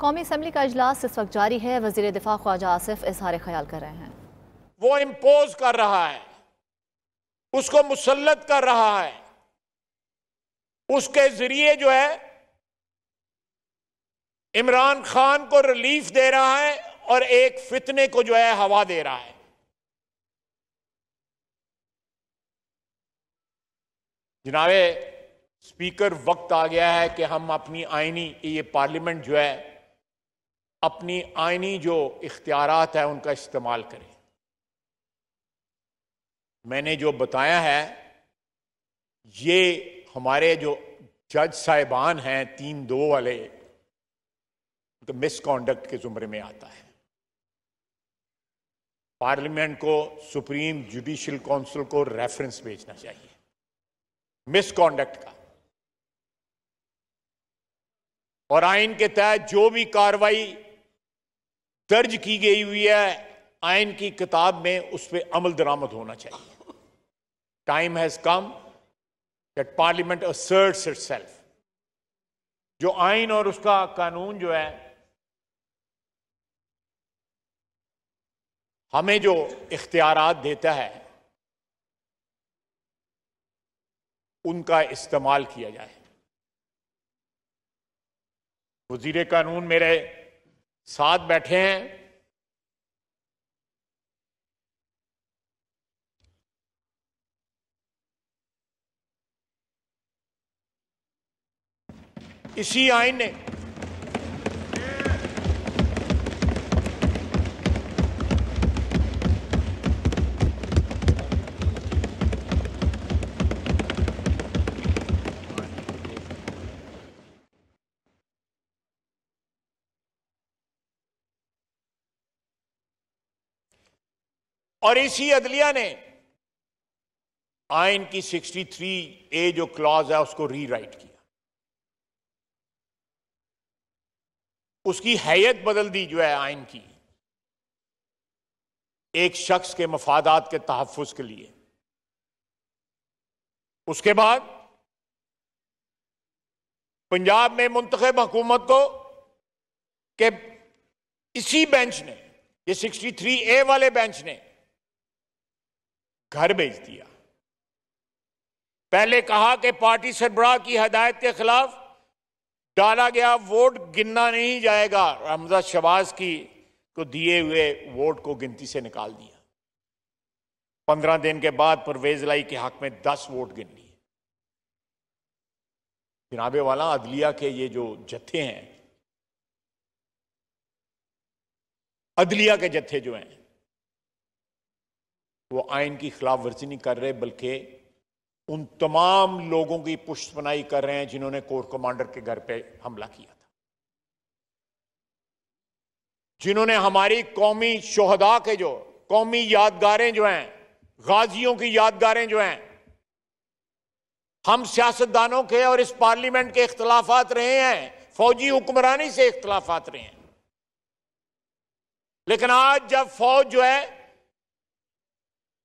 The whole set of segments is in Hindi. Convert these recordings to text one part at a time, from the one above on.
कौमी असम्बली का अजलास इस वक्त जारी है वजीर दिफा ख्वाजा आसिफ इजहार ख्याल कर रहे हैं वो इम्पोज कर रहा है उसको मुसलत कर रहा है उसके जरिए जो है इमरान खान को रिलीफ दे रहा है और एक फितने को जो है हवा दे रहा है जनाबे स्पीकर वक्त आ गया है कि हम अपनी आईनी ये पार्लियामेंट जो है अपनी आइनी जो इख्तियारत है उनका इस्तेमाल करें मैंने जो बताया है ये हमारे जो जज साहिबान हैं तीन दो वाले तो मिसकॉन्डक्ट के जुमरे में आता है पार्लियामेंट को सुप्रीम जुडिशियल काउंसिल को रेफरेंस भेजना चाहिए मिसकॉन्डक्ट का और आइन के तहत जो भी कार्रवाई दर्ज की गई हुई है आयन की किताब में उस पर अमल दरामद होना चाहिए time has come that parliament asserts self जो आइन और उसका कानून जो है हमें जो इख्तियार देता है उनका इस्तेमाल किया जाए वजीर कानून मेरे साथ बैठे हैं इसी आईन ने और इसी अदलिया ने आयन की 63 ए जो क्लॉज है उसको रीराइट किया उसकी हैयत बदल दी जो है आयन की एक शख्स के मफादात के तहफ़ के लिए उसके बाद पंजाब में मुंतब हुकूमत को के इसी बेंच ने ये 63 ए वाले बेंच ने घर भेज दिया पहले कहा कि पार्टी सरबराह की हदायत के खिलाफ डाला गया वोट गिनना नहीं जाएगा हमजा शबाज की को दिए हुए वोट को गिनती से निकाल दिया पंद्रह दिन के बाद परवेज लाई के हक में दस वोट गिन लिए जनाबे वाला अदलिया के ये जो जत्थे हैं अदलिया के जत्थे जो हैं वो आइन की खिलाफ वर्जी नहीं कर रहे बल्कि उन तमाम लोगों की बनाई कर रहे हैं जिन्होंने कोर कमांडर के घर पे हमला किया था जिन्होंने हमारी कौमी शोहदा के जो कौमी यादगारें जो हैं गाजियों की यादगारें जो हैं हम सियासतदानों के और इस पार्लियामेंट के इख्तलाफात रहे हैं फौजी हुक्मरानी से इख्तलाफात रहे हैं लेकिन आज जब फौज जो है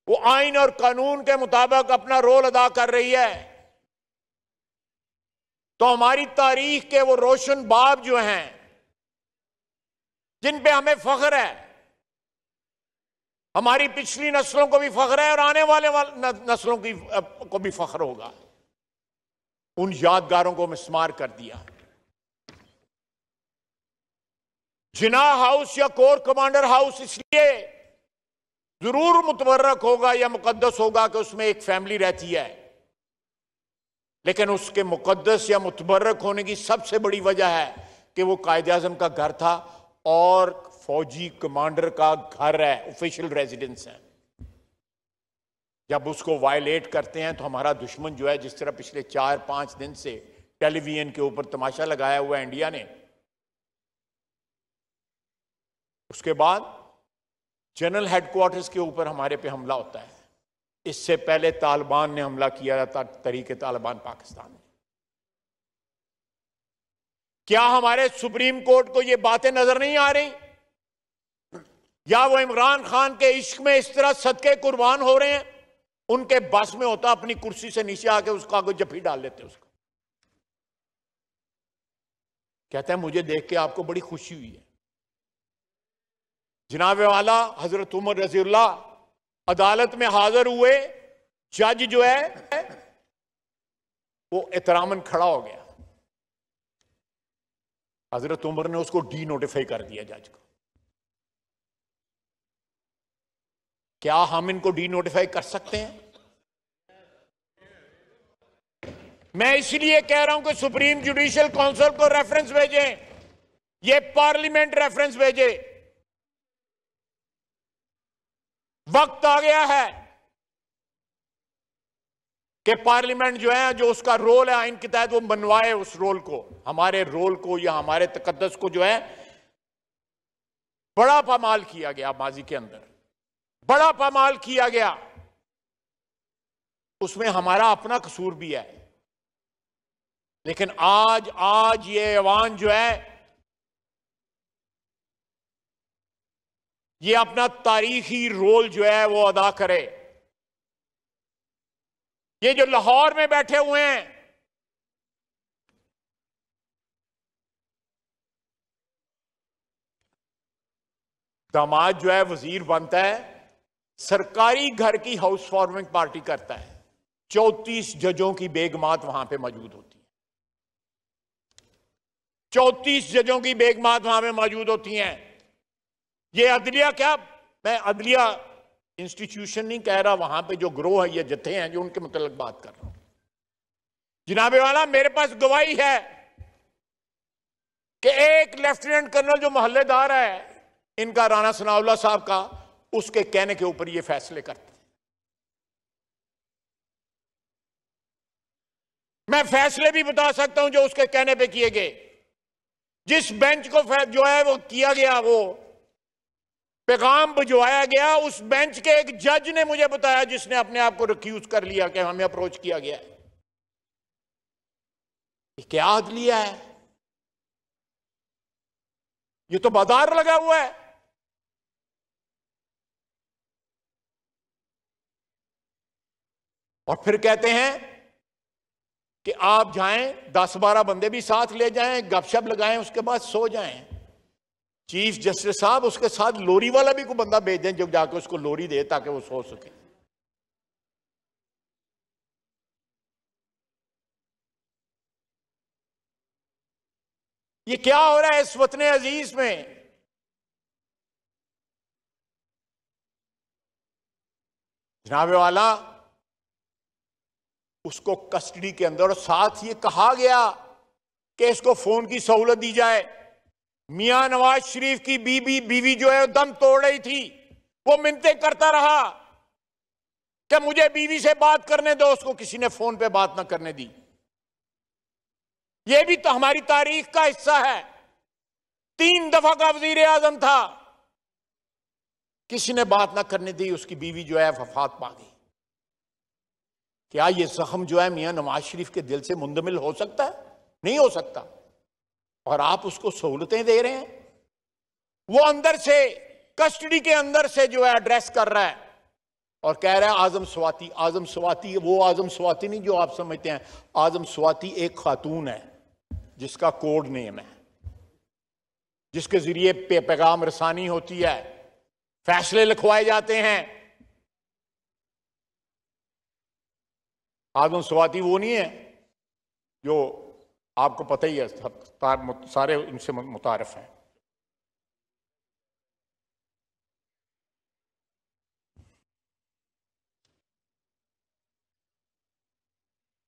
वो आइन और कानून के मुताबिक अपना रोल अदा कर रही है तो हमारी तारीख के वो रोशन बाब जो हैं जिन पे हमें फख्र है हमारी पिछली नस्लों को भी फख्र है और आने वाले नस्लों की को भी फख्र होगा उन यादगारों को मिसमार कर दिया जिना हाउस या कोर कमांडर हाउस इसलिए जरूर मुतवर्रक होगा या मुकदस होगा कि उसमें एक फैमिली रहती है लेकिन उसके मुकदस या मुतबरक होने की सबसे बड़ी वजह है कि वो कायद अजम का घर था और फौजी कमांडर का घर है ऑफिशियल रेजिडेंस है जब उसको वायलेट करते हैं तो हमारा दुश्मन जो है जिस तरह पिछले चार पांच दिन से टेलीविजन के ऊपर तमाशा लगाया हुआ है इंडिया ने उसके बाद जनरल हेडक्वार्टर्स के ऊपर हमारे पे हमला होता है इससे पहले तालिबान ने हमला किया था तरीके तालिबान पाकिस्तान ने क्या हमारे सुप्रीम कोर्ट को ये बातें नजर नहीं आ रही या वो इमरान खान के इश्क में इस तरह सदके कुर्बान हो रहे हैं उनके बस में होता अपनी कुर्सी से नीचे आके उसको आगे जफी डाल लेते उसको कहते हैं मुझे देख के आपको बड़ी खुशी हुई है जनाब वाला हजरत उमर रजील्ला अदालत में हाजिर हुए जज जो है वो एहतरामन खड़ा हो गया हजरत उमर ने उसको डी नोटिफाई कर दिया जज को क्या हम इनको डी नोटिफाई कर सकते हैं मैं इसलिए कह रहा हूं कि सुप्रीम जुडिशियल काउंसिल को रेफरेंस भेजें ये पार्लियामेंट रेफरेंस भेजे वक्त आ गया है कि पार्लियामेंट जो है जो उसका रोल है आइन के तहत वो मनवाए उस रोल को हमारे रोल को या हमारे तकदस को जो है बड़ा पामाल किया गया माजी के अंदर बड़ा पामाल किया गया उसमें हमारा अपना कसूर भी है लेकिन आज आज ये ऐवान जो है ये अपना तारीखी रोल जो है वो अदा करे ये जो लाहौर में बैठे हुए हैं दामाद जो है वजीर बनता है सरकारी घर की हाउस फॉर्मिंग पार्टी करता है चौतीस जजों की बेगमात वहां पे मौजूद होती है चौतीस जजों की बेगमात वहां पे मौजूद होती हैं ये अदलिया क्या मैं अदलिया इंस्टीट्यूशन नहीं कह रहा वहां पे जो ग्रोह है ये जत्थे हैं जो उनके मतलब बात कर रहा हूं जिनाबे वाला मेरे पास गवाही है कि एक लेफ्टिनेंट कर्नल जो मोहल्लेदार है इनका राणा सनाउल्ला साहब का उसके कहने के ऊपर ये फैसले करते मैं फैसले भी बता सकता हूं जो उसके कहने पे किए गए जिस बेंच को जो है वो किया गया वो पैगाम भिजवाया गया उस बेंच के एक जज ने मुझे बताया जिसने अपने आप को रिक्यूज कर लिया कि हमें अप्रोच किया गया है क्या हद लिया है ये तो बाजार लगा हुआ है और फिर कहते हैं कि आप जाएं दस बारह बंदे भी साथ ले जाएं गपशप लगाएं उसके बाद सो जाएं चीफ जस्टिस साहब उसके साथ लोरी वाला भी कोई बंदा भेज दें जब जाके उसको लोरी दे ताकि वो सो सके ये क्या हो रहा है इस वतन अजीज में जनाबे वाला उसको कस्टडी के अंदर और साथ ये कहा गया कि इसको फोन की सहूलत दी जाए मियां नवाज शरीफ की बीबी बीवी जो है दम तोड़ रही थी वो मिनते करता रहा कि मुझे बीवी से बात करने दो उसको किसी ने फोन पे बात ना करने दी ये भी तो हमारी तारीख का हिस्सा है तीन दफा का वजीर आजम था किसी ने बात ना करने दी उसकी बीवी जो है वफात पा गई क्या ये जख्म जो है मियां नवाज शरीफ के दिल से मुंदमिल हो सकता है नहीं हो सकता और आप उसको सहूलतें दे रहे हैं वो अंदर से कस्टडी के अंदर से जो है एड्रेस कर रहा है और कह रहा है आजम स्वाति आजम स्वाति वो आजम स्वाति नहीं जो आप समझते हैं आजम स्वाति एक खातून है जिसका कोड नेम है जिसके जरिए पे पैगाम रसानी होती है फैसले लिखवाए जाते हैं आजम स्वाति वो नहीं है जो आपको पता ही है सब सारे इनसे मुतारफ हैं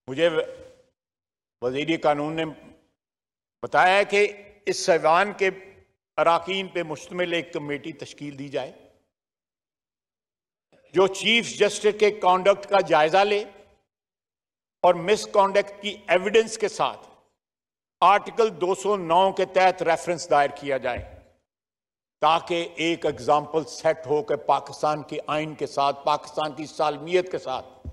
मुझे वजीर कानून ने बताया कि इस सैवान के अरकान पे मुश्तमिल एक कमेटी तश्कील दी जाए जो चीफ जस्टिस के कॉन्डक्ट का जायजा ले और मिसकॉन्डक्ट की एविडेंस के साथ आर्टिकल 209 के तहत रेफरेंस दायर किया जाए ताकि एक एग्जाम्पल सेट होकर पाकिस्तान के आइन के साथ पाकिस्तान की सालमियत के साथ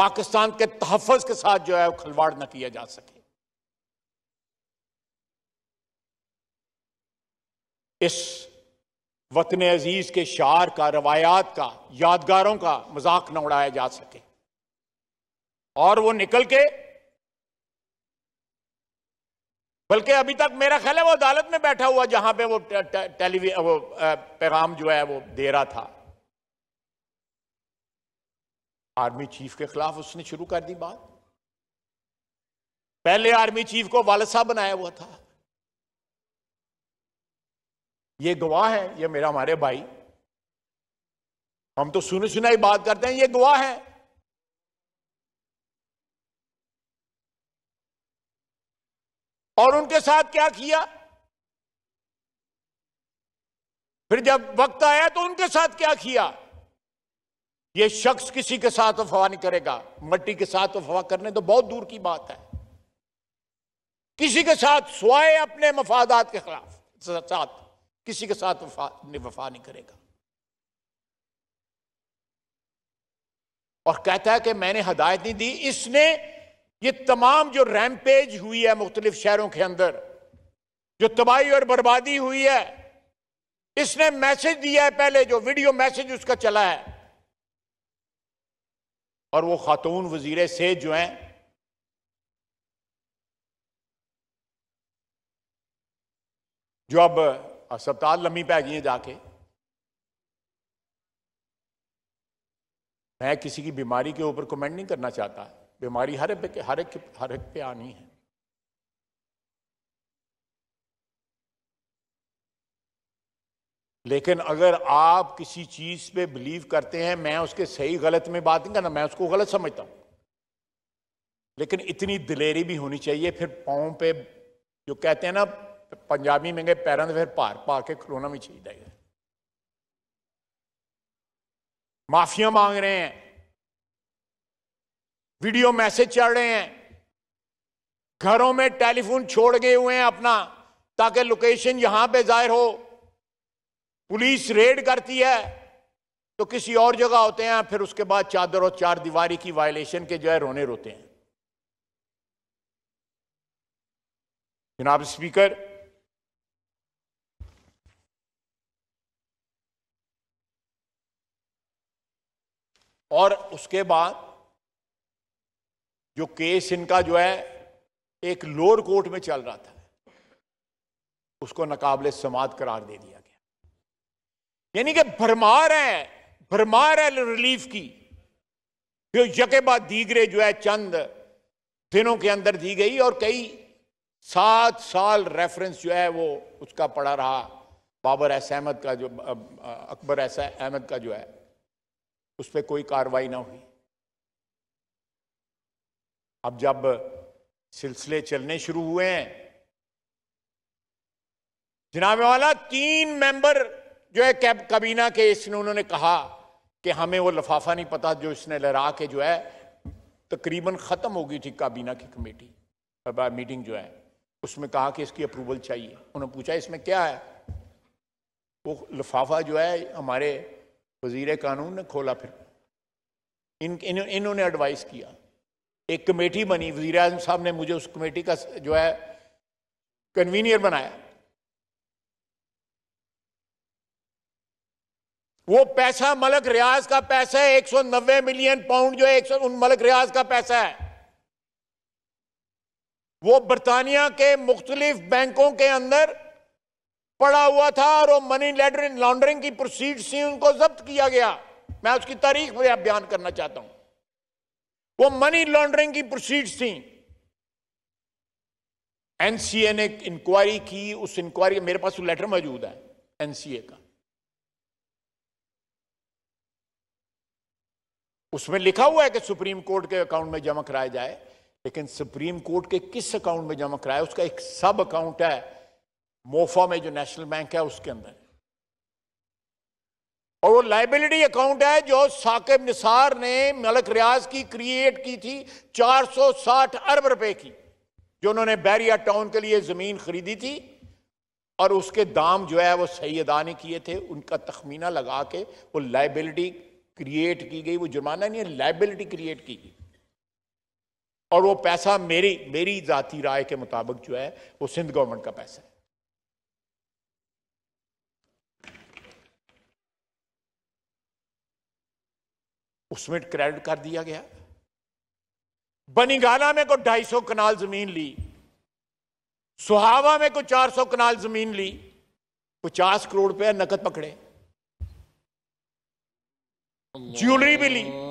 पाकिस्तान के तहफ़ के साथ जो है वो खिलवाड़ ना किया जा सके इस वतन अजीज के शार का रवायात का यादगारों का मजाक न उड़ाया जा सके और वो निकल के बल्कि अभी तक मेरा ख्याल है वो अदालत में बैठा हुआ जहां पे वो टेलीविजन वो पैगाम जो है वो दे रहा था आर्मी चीफ के खिलाफ उसने शुरू कर दी बात पहले आर्मी चीफ को वालसा साहब बनाया हुआ था ये गवाह है ये मेरा हमारे भाई हम तो सुनी सुनाई बात करते हैं ये गवाह है और उनके साथ क्या किया फिर जब वक्त आया तो उनके साथ क्या किया यह शख्स किसी के साथ अफवाह नहीं करेगा मट्टी के साथ अफवाह करने तो बहुत दूर की बात है किसी के साथ स्वाए अपने मफादात के खिलाफ साथ किसी के साथ वफा वफा नहीं करेगा और कहता है कि मैंने हदायत नहीं दी इसने ये तमाम जो रैमपेज हुई है मुख्तलिफ शहरों के अंदर जो तबाही और बर्बादी हुई है इसने मैसेज दिया है पहले जो वीडियो मैसेज उसका चला है और वो खातून वजीर से जो हैं जो अब अस्पताल लम्बी पै गई है जाके मैं किसी की बीमारी के ऊपर कमेंट नहीं करना चाहता बीमारी हर एक हर एक हर एक पे आनी है लेकिन अगर आप किसी चीज पे बिलीव करते हैं मैं उसके सही गलत में बात नहीं करना मैं उसको गलत समझता हूं लेकिन इतनी दिलेरी भी होनी चाहिए फिर पाओ पे जो कहते हैं ना पंजाबी में गए पैरों फिर पार पा के खिलौना भी चाहिए माफिया मांग रहे हैं वीडियो मैसेज चल रहे हैं घरों में टेलीफोन छोड़ गए हुए हैं अपना ताकि लोकेशन यहां पे जाहिर हो पुलिस रेड करती है तो किसी और जगह होते हैं फिर उसके बाद चादर और चार दीवारी की वायलेशन के जो है रोने रोते हैं जनाब स्पीकर और उसके बाद जो केस इनका जो है एक लोअर कोर्ट में चल रहा था उसको नकाबले समाध करार दे दिया गया यानी कि भरमार है भरमार है रिलीफ की फिर यके बाद दीगरे जो है चंद दिनों के अंदर दी गई और कई सात साल रेफरेंस जो है वो उसका पड़ा रहा बाबर एस अहमद का जो अकबर एस अहमद का जो है उस पर कोई कार्रवाई ना हुई अब जब सिलसिले चलने शुरू हुए हैं जनाबे वाला तीन मेंबर जो है कैब कबीना के इसने उन्होंने कहा कि हमें वो लफाफा नहीं पता जो इसने लहरा के जो है तकरीबन ख़त्म हो गई थी काबीना की कमेटी मीटिंग जो है उसमें कहा कि इसकी अप्रूवल चाहिए उन्होंने पूछा इसमें क्या है वो लफाफा जो है हमारे वजीर कानून ने खोला फिर इन, इन इन्होंने एडवाइस किया एक कमेटी बनी वजीर साहब ने मुझे उस कमेटी का जो है कन्वीनियर बनाया वो पैसा मलक रियाज का पैसा है 190 मिलियन पाउंड जो है एक सौ मलक रियाज का पैसा है वो बरतानिया के मुख्तलिफ बैंकों के अंदर पड़ा हुआ था और वो मनी लॉन्ड्रिंग की प्रोसीड थी उनको जब्त किया गया मैं उसकी तारीख बयान करना चाहता हूं वो मनी लॉन्ड्रिंग की प्रोसीड्स थी एनसीए ने इंक्वायरी की उस इंक्वायरी मेरे पास लेटर मौजूद है एनसीए का उसमें लिखा हुआ है कि सुप्रीम कोर्ट के अकाउंट में जमा कराया जाए लेकिन सुप्रीम कोर्ट के किस अकाउंट में जमा कराया उसका एक सब अकाउंट है मोफा में जो नेशनल बैंक है उसके अंदर और वो लाइबिलिटी अकाउंट है जो साकिब निसार ने मलक रियाज की क्रिएट की थी 460 अरब रुपए की जो उन्होंने बैरिया टाउन के लिए ज़मीन खरीदी थी और उसके दाम जो है वो सैदा ने किए थे उनका तखमीना लगा के वो लाइबिलिटी क्रिएट की गई वो जुर्माना नहीं है लाइबिलिटी क्रिएट की गई और वो पैसा मेरी मेरी ज़ाती राय के मुताबिक जो है वो सिंध गवर्नमेंट का पैसा है उसमें क्रेडिट कर दिया गया बनीगाना में को 250 कनाल जमीन ली सुहावा में को 400 कनाल जमीन ली पचास करोड़ रुपया नकद पकड़े ज्वेलरी भी ली